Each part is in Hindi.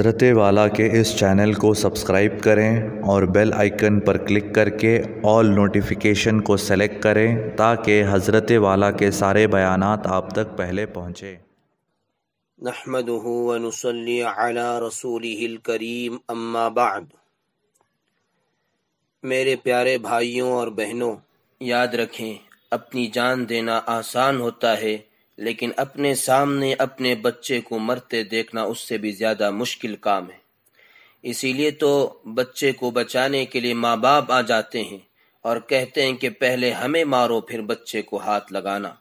हज़रत वाला के इस चैनल को सब्सक्राइब करें और बेल आइकन पर क्लिक करके ऑल नोटिफिकेशन को सेलेक्ट करें ताकि हज़रत वाला के सारे बयान आप तक पहले पहुँचें नहमदली रसूल करीम अम्माबाद मेरे प्यारे भाइयों और बहनों याद रखें अपनी जान देना आसान होता है लेकिन अपने सामने अपने बच्चे को मरते देखना उससे भी ज्यादा मुश्किल काम है इसीलिए तो बच्चे को बचाने के लिए माँ बाप आ जाते हैं और कहते हैं कि पहले हमें मारो फिर बच्चे को हाथ लगाना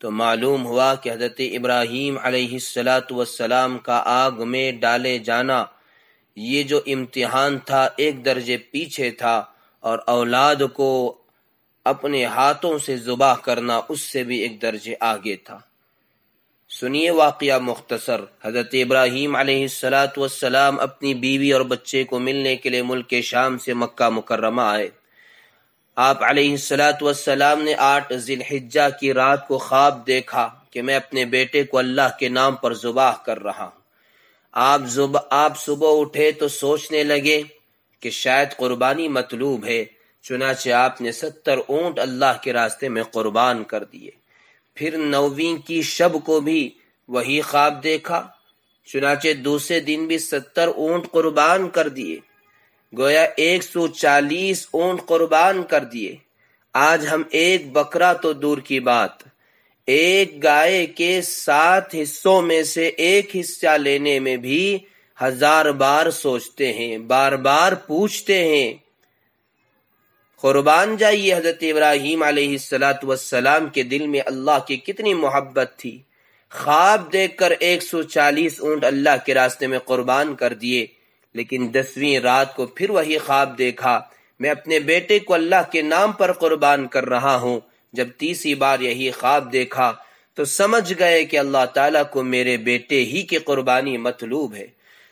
तो मालूम हुआ कि हजरत इब्राहीम सलाम का आग में डाले जाना ये जो इम्तिहान था एक दर्जे पीछे था और औलाद को अपने हाथों से जुबाह करना उससे भी एक दर्जे आगे था सुनिए वाकया मुख्तसर हजरत इब्राहिम सलाम अपनी बीवी और बच्चे को मिलने के लिए मुल्क के शाम से मक्का मुकर्रमा आए आप सलाम ने आठ जिलहिज्जा की रात को ख्वाब देखा कि मैं अपने बेटे को अल्लाह के नाम पर जुबाह कर रहा हूँ आप जुब आप सुबह उठे तो सोचने लगे कि शायद कुर्बानी मतलूब है चुनाचे आपने सत्तर ऊंट अल्लाह के रास्ते में कुर्बान कर दिए फिर नौवीं की शब को भी वही ख्वाब देखा चुनाचे दूसरे दिन भी सत्तर ऊंट कुर्बान कर दिए गोया एक सौ चालीस ऊंट कुर्बान कर दिए आज हम एक बकरा तो दूर की बात एक गाय के सात हिस्सों में से एक हिस्सा लेने में भी हजार बार सोचते हैं बार बार पूछते हैं कुरबान जाइए हजरत इब्राहिम सलाम के दिल में अल्लाह की कितनी मोहब्बत थी ख्वाब देखकर 140 ऊंट अल्लाह के रास्ते में कुर्बान कर दिए लेकिन दसवीं रात को फिर वही ख्वाब देखा मैं अपने बेटे को अल्लाह के नाम पर कुर्बान कर रहा हूँ जब तीसरी बार यही ख्वाब देखा तो समझ गए की अल्लाह तला को मेरे बेटे ही की कुर्बानी मतलूब है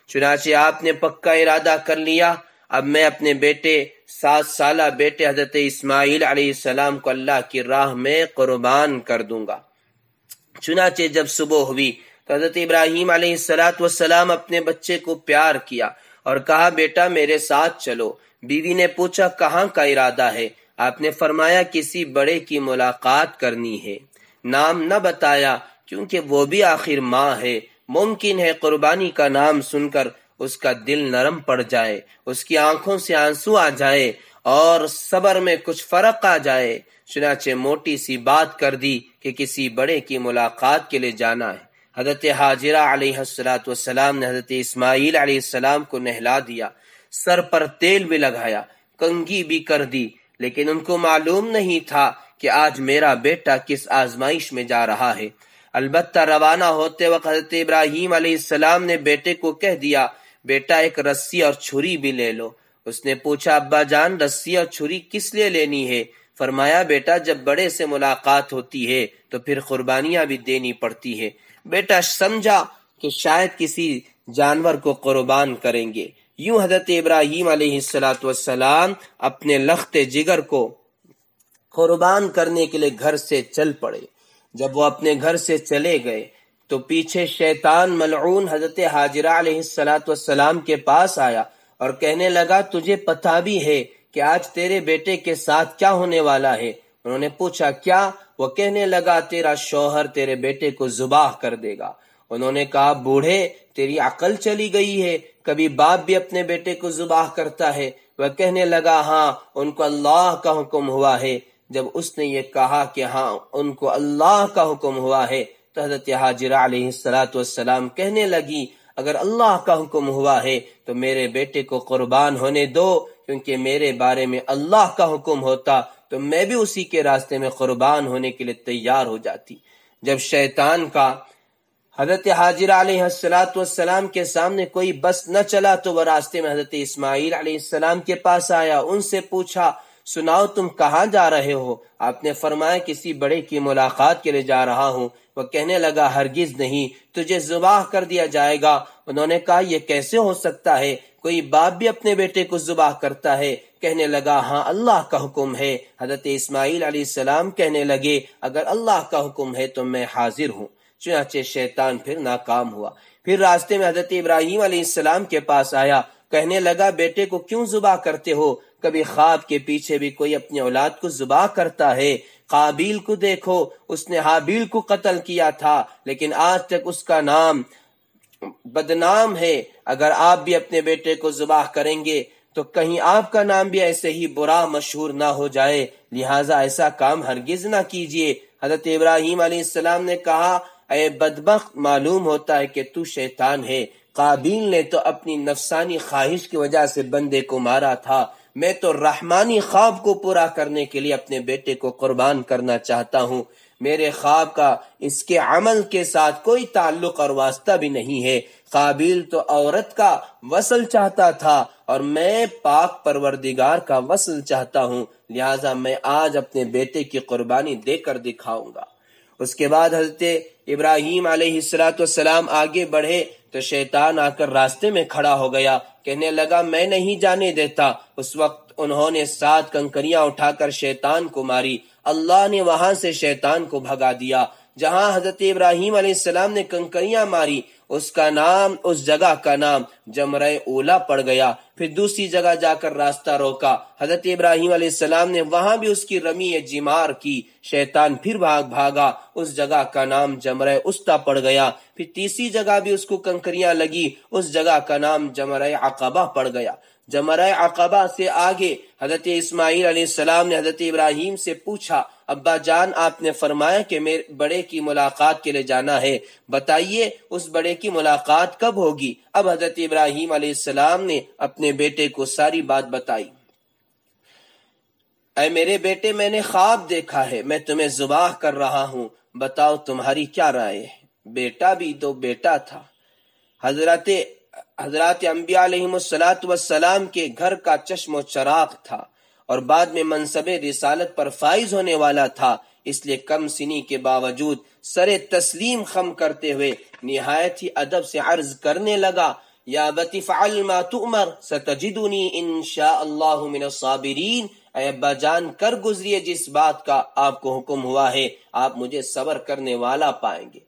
चुनाचे आपने पक्का इरादा कर लिया अब मैं अपने बेटे सात साल बेटे हजरत इस्माईल आसमाम को अल्लाह की राह में कुर्बान कर दूंगा चुनाचे जब सुबह हुई तो हजरत इब्राहिम सलाम अपने बच्चे को प्यार किया और कहा बेटा मेरे साथ चलो बीवी ने पूछा कहाँ का इरादा है आपने फरमाया किसी बड़े की मुलाकात करनी है नाम न बताया क्योंकि वो भी आखिर माँ है मुमकिन है कुर्बानी का नाम सुनकर उसका दिल नरम पड़ जाए उसकी आंखों से आंसू आ जाए और सबर में कुछ फर्क आ जाए चुनाचे मोटी सी बात कर दी कि किसी बड़े की मुलाकात के लिए जाना है हजरत हाजिरा सलाम ने हजरत इस्माईल सलाम को नहला दिया सर पर तेल भी लगाया कंगी भी कर दी लेकिन उनको मालूम नहीं था कि आज मेरा बेटा किस आजमाइश में जा रहा है अलबत्ता रवाना होते वक्त हजरत इब्राहिम अलैहिस्सलाम ने बेटे को कह दिया बेटा एक रस्सी और छुरी भी ले लो उसने पूछा अब्बा जान रस्सी और छुरी किस लिए लेनी है फरमाया बेटा जब बड़े से मुलाकात होती है तो फिर कुर्बानियां भी देनी पड़ती है बेटा समझा कि शायद किसी जानवर को कुर्बान करेंगे यूं हजरत इब्राहिम सलाम अपने लखते जिगर को कुर्बान करने के लिए घर से चल पड़े जब वो अपने घर से चले गए तो पीछे शैतान मलून हजरत हाजरा सलाम के पास आया और कहने लगा तुझे पता भी है कि आज तेरे बेटे के साथ क्या होने वाला है उन्होंने पूछा क्या वह कहने लगा तेरा शोहर तेरे बेटे को जुबाह कर देगा उन्होंने कहा बूढ़े तेरी अकल चली गई है कभी बाप भी अपने बेटे को जुबाह करता है वह कहने लगा हाँ उनको अल्लाह का हुक्म हुआ है जब उसने ये कहा कि हाँ उनको अल्लाह का हुक्म हुआ है तो हजरत हाजरा सलाम कहने लगी अगर अल्लाह का हुक्म हुआ है तो मेरे बेटे को कुर्बान होने दो क्योंकि मेरे बारे में अल्लाह का हुक्म होता तो मैं भी उसी के रास्ते में कुर्बान होने के लिए तैयार हो जाती जब शैतान का हजरत हाजिर सलाम के सामने कोई बस न चला तो वह रास्ते में हजरत इस्माईल सलाम के पास आया उनसे पूछा सुनाओ तुम कहाँ जा रहे हो आपने फरमाया किसी बड़े की मुलाकात के लिए जा रहा हूँ वह कहने लगा हरगिज नहीं तुझे जुबाह कर दिया जाएगा उन्होंने कहा यह कैसे हो सकता है कोई बाप भी अपने बेटे को जुबाह करता है कहने लगा हाँ अल्लाह का हुक्म है हजरत इसमाइल सलाम कहने लगे अगर अल्लाह का हुक्म है तो मैं हाजिर हूँ चुनाचे शैतान फिर नाकाम हुआ फिर रास्ते में हजरत इब्राहिम सलाम के पास आया कहने लगा बेटे को क्यों जुबा करते हो कभी ख्वाब के पीछे भी कोई अपनी औलाद को जुबा करता है काबिल को देखो उसने हाबिल को कत्ल किया था लेकिन आज तक उसका नाम बदनाम है अगर आप भी अपने बेटे को जुबाह करेंगे तो कहीं आपका नाम भी ऐसे ही बुरा मशहूर ना हो जाए लिहाजा ऐसा काम हरगिज ना कीजिए हजरत इब्राहिम सलाम ने कहा अः बदबक मालूम होता है कि तू शैतान है काबिल ने तो अपनी नफसानी ख्वाहिश की वजह से बंदे को मारा था मैं तो रहमानी ख्वाब को पूरा करने के लिए अपने बेटे को कुर्बान करना चाहता हूँ मेरे ख्वाब का इसके अमल के साथ कोई ताल्लुक और वास्ता भी नहीं है काबिल तो औरत का वसल चाहता था और मैं पाक परवरदिगार का वसल चाहता हूँ लिहाजा मैं आज अपने बेटे की कुर्बानी देकर दिखाऊंगा उसके बाद हजरत इब्राहिम सलाम आगे बढ़े तो शैतान आकर रास्ते में खड़ा हो गया कहने लगा मैं नहीं जाने देता उस वक्त उन्होंने सात कंकरियां उठाकर शैतान को मारी अल्लाह ने वहां से शैतान को भगा दिया जहां हजरत इब्राहिम सलाम ने कंकरियां मारी उसका नाम उस जगह का नाम जमरा ओला पड़ गया फिर दूसरी जगह जाकर रास्ता रोका हजरत इब्राहिम सलाम ने वहां भी उसकी रमी जिमार की शैतान फिर भाग भागा उस जगह का नाम जमरा उस्ता पड़ गया फिर तीसरी जगह भी उसको कंकरियां लगी उस जगह का नाम जमर अकबा पड़ गया जमरा अकबा से आगे हजरत इसमाईल सलाम ने हजरत इब्राहिम से पूछा अब्बा जान आपने फरमाया कि मेरे बड़े की मुलाकात के लिए जाना है बताइए उस बड़े की मुलाकात कब होगी अब हजरत इब्राहिम सलाम ने अपने बेटे को सारी बात बताई अरे मेरे बेटे मैंने ख्वाब देखा है मैं तुम्हें जुबाह कर रहा हूँ बताओ तुम्हारी क्या राय है बेटा भी तो बेटा था हजरत हजरत अम्बियालात वसलाम के घर का चश्म चराग था और बाद में मनसब रिसालत पर फाइज होने वाला था इसलिए कम सिनी के बावजूद सरे तस्लीम खम करते हुए निहायत ही अदब से अर्ज करने लगा या बतिफाल मातुमर सतजिदुनी इन साबिरीन अब्बा जान कर गुजरिए जिस बात का आपको हुक्म हुआ है आप मुझे सबर करने वाला पाएंगे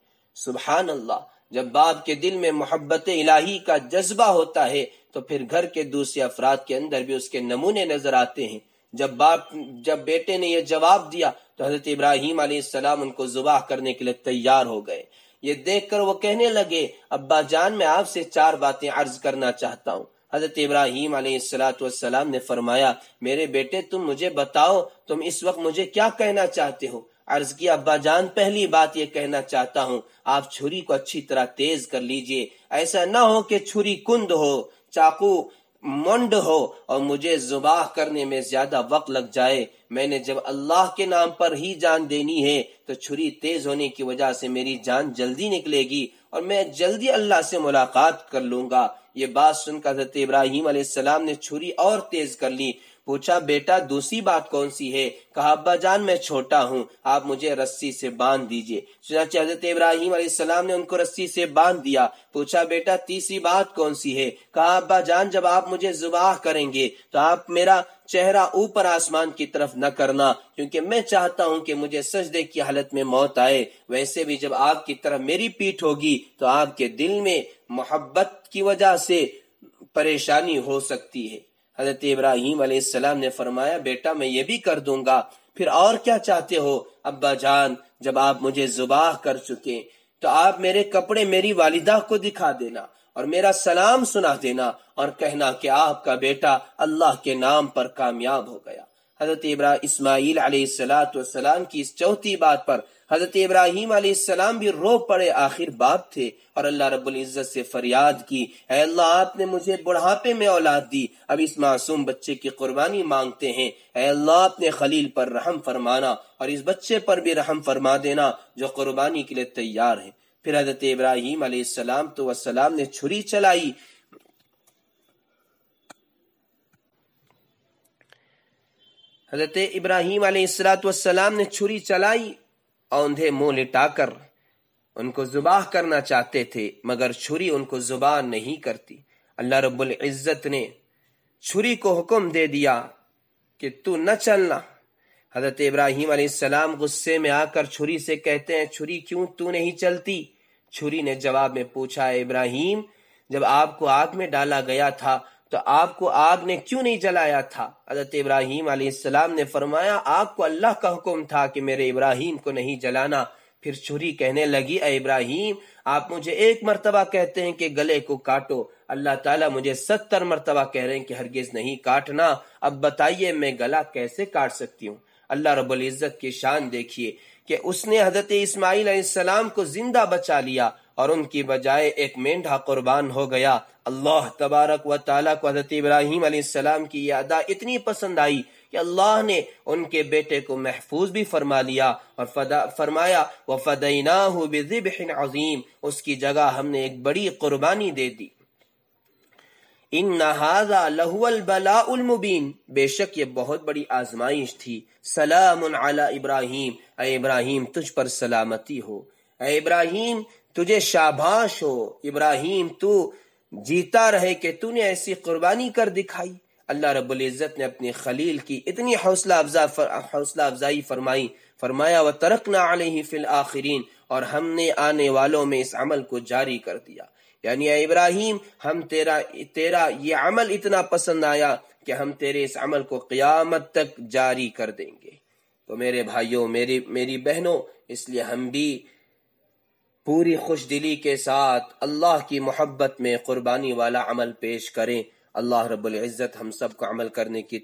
सुबहान अल्लाह जब बाप के दिल में मोहब्बत इलाही का जज्बा होता है तो फिर घर के दूसरे अफराद के अंदर भी उसके नमूने नजर आते हैं जब बाप जब बेटे ने यह जवाब दिया तो हजरत इब्राहिम सलाम उनको जुबाह करने के लिए तैयार हो गए ये देखकर वो कहने लगे अब्बा जान मैं आपसे चार बातें अर्ज करना चाहता हूँ हजरत इब्राहिम सलाम ने फरमाया मेरे बेटे तुम मुझे बताओ तुम इस वक्त मुझे क्या कहना चाहते हो अर्ज की अब्बा जान पहली बात ये कहना चाहता हूँ आप छुरी को अच्छी तरह तेज कर लीजिए ऐसा ना हो कि छुरी कुंद हो चाकू मंड हो और मुझे जुबाह करने में ज्यादा वक्त लग जाए मैंने जब अल्लाह के नाम पर ही जान देनी है तो छुरी तेज होने की वजह से मेरी जान जल्दी निकलेगी और मैं जल्दी अल्लाह से मुलाकात कर लूंगा ये बात सुनकर इब्राहिम सलाम ने छुरी और तेज कर ली पूछा बेटा दूसरी बात कौन सी है कहा अब्बा जान मैं छोटा हूँ आप मुझे रस्सी से बांध दीजिए चुनाचे हजरत इब्राहिम सलाम ने उनको रस्सी से बांध दिया पूछा बेटा तीसरी बात कौन सी है कहा अब्बा जान जब आप मुझे जुबाह करेंगे तो आप मेरा चेहरा ऊपर आसमान की तरफ न करना क्योंकि मैं चाहता हूं कि मुझे सजदे की हालत में मौत आए वैसे भी जब आपकी तरफ मेरी पीठ होगी तो आपके दिल में मोहब्बत की वजह से परेशानी हो सकती है हजरत इब्राहिम अलैहिस्सलाम ने फरमाया बेटा मैं ये भी कर दूंगा फिर और क्या चाहते हो अब्बा जान जब आप मुझे जुबाह कर चुके तो आप मेरे कपड़े मेरी वालिदा को दिखा देना और मेरा सलाम सुना देना और कहना कि आपका बेटा अल्लाह के नाम पर कामयाब हो गया हजरत इब्राह इसमाईल सलाम की इस चौथी बात पर हजरत इब्राहिम सलाम भी रो पड़े आखिर बाप थे और अल्लाह रब्बुल इज़्ज़त से फरियाद की अल्लाह आपने मुझे बुढ़ापे में औलाद दी अब इस मासूम बच्चे की कुर्बानी मांगते हैं अल्लाह अपने खलील पर रहम फरमाना और इस बच्चे पर भी रहम फरमा देना जो कुर्बानी के लिए तैयार है फिर हजरत इब्राहिम अलैहिस्सलाम तो वसलाम ने छुरी चलाई हजरत इब्राहिम आसलातम ने छुरी चलाई औंधे मुंह लिटाकर उनको जुबाह करना चाहते थे मगर छुरी उनको जुबाह नहीं करती अल्लाह रब्बुल इज़्ज़त ने छुरी को हुक्म दे दिया कि तू न चलना हजरत इब्राहिम आसमाम गुस्से में आकर छुरी से कहते हैं छुरी क्यों तू नहीं चलती छुरी ने जवाब में पूछा इब्राहिम जब आपको आग में डाला गया था तो आपको आग ने क्यों नहीं जलाया था अजरत इब्राहिम आसमाम ने फरमाया आग को अल्लाह का हुक्म था कि मेरे इब्राहिम को नहीं जलाना फिर छुरी कहने लगी अ इब्राहिम आप मुझे एक मरतबा कहते हैं कि गले को काटो अल्लाह ताला मुझे सत्तर मरतबा कह रहे हैं कि हरगिज नहीं काटना अब बताइए मैं गला कैसे काट सकती हूँ अल्लाह रबुल्जत की शान देखिए कि उसने हजरत इसमाइल को जिंदा बचा लिया और उनकी बजाय एक मेंढा कुर्बान हो गया अल्लाह तबारक व ताला को हजरत इब्राहिम सलाम की यह अदा इतनी पसंद आई कि अल्लाह ने उनके बेटे को महफूज भी फरमा लिया और फरमाया व फदईना अजीम उसकी जगह हमने एक बड़ी कुर्बानी दे दी इन नहाजा लहुअल बलाउलमुबीन बेशक ये बहुत बड़ी आजमाइश थी सलाम अला इब्राहिम ए इब्राहिम तुझ पर सलामती हो ए इब्राहिम तुझे शाबाश हो इब्राहिम तू जीता रहे कि तूने ऐसी कुर्बानी कर दिखाई अल्लाह रब्बुल इज़्ज़त ने अपने खलील की इतनी हौसला अफजा फर, हौसला अफजाई फरमाई फरमाया व तरकना अलही फिल आखिरीन और हमने आने वालों में इस अमल को जारी कर दिया यानी इब्राहिम हम तेरा तेरा ये अमल इतना पसंद आया कि हम तेरे इस अमल को क्यामत तक जारी कर देंगे तो मेरे भाइयों मेरी मेरी बहनों इसलिए हम भी पूरी खुश दिली के साथ अल्लाह की मोहब्बत में कुर्बानी वाला अमल पेश करें अल्लाह रब्बुल इज़्ज़त हम सब को अमल करने की तो